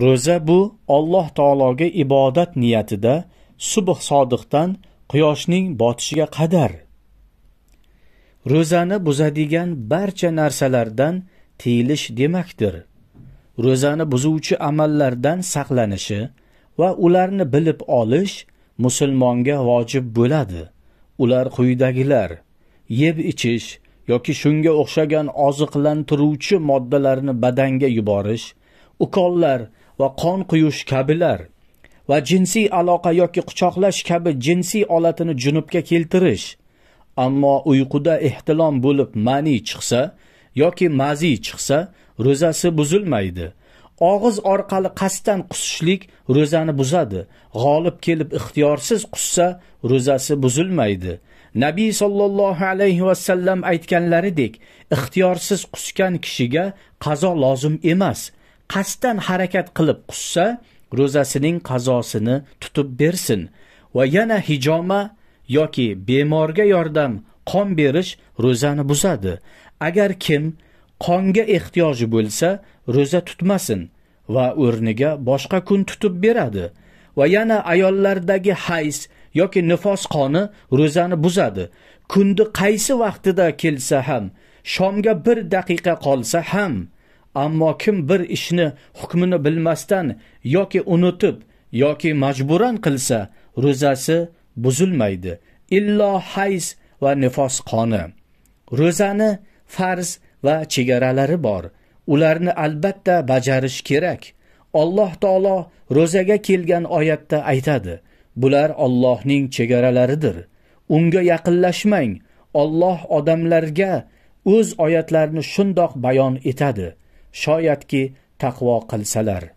ro'za bu olloh taologa ibodat niyatida subh sodiqdan quyoshning botishiga qadar ro'zani buzadigan barcha narsalardan tiyilish demakdir ro'zani buzuvchi amallardan saqlanishi va ularni bilib olish musulmonga vojib bo'ladi ular quyidagilar yeb ichish yoki shunga o'xshagan oziqlantiruvchi moddalarni badanga yuborish ukollar va qon quyish kabilar va jinsiy aloqa yoki quchoqlash kabi jinsiy olatini junubga keltirish ammo uyquda ehtilom bo'lib mani chiqsa yoki mazi chiqsa ro'zasi buzilmaydi og'iz orqali qasddan qusishlik ro'zani buzadi g'olib kelib ixtiyorsiz qussa ro'zasi buzilmaydi nabiy sollallohu alayhi vasallam aytganlaridek ixtiyorsiz qusgan kishiga qazo lozim emas qasddan harakat qilib qussa ro'zasining qazosini tutib bersin va yana hijoma yoki bemorga yordam qon berish ro'zani buzadi agar kim qonga ehtiyoji bo'lsa ro'za tutmasin va o'rniga boshqa kun tutib beradi va yana ayollardagi hayz yoki nifos qoni ro'zani buzadi kunni qaysi vaqtida kelsa ham shomga bir daqiqa qolsa ham ammo kim bir ishni hukmini bilmasdan yoki unutib yoki majburan qilsa ro'zasi buzilmaydi illo hayz va nifos qoni ro'zani farz va chegaralari bor ularni albatta bajarish kerak alloh taolo ro'zaga kelgan oyatda aytadi bular Allohning chegaralaridir unga yaqinlashmang Alloh odamlarga o'z oyatlarini shundoq bayon etadi shoyatki taqvo qilsalar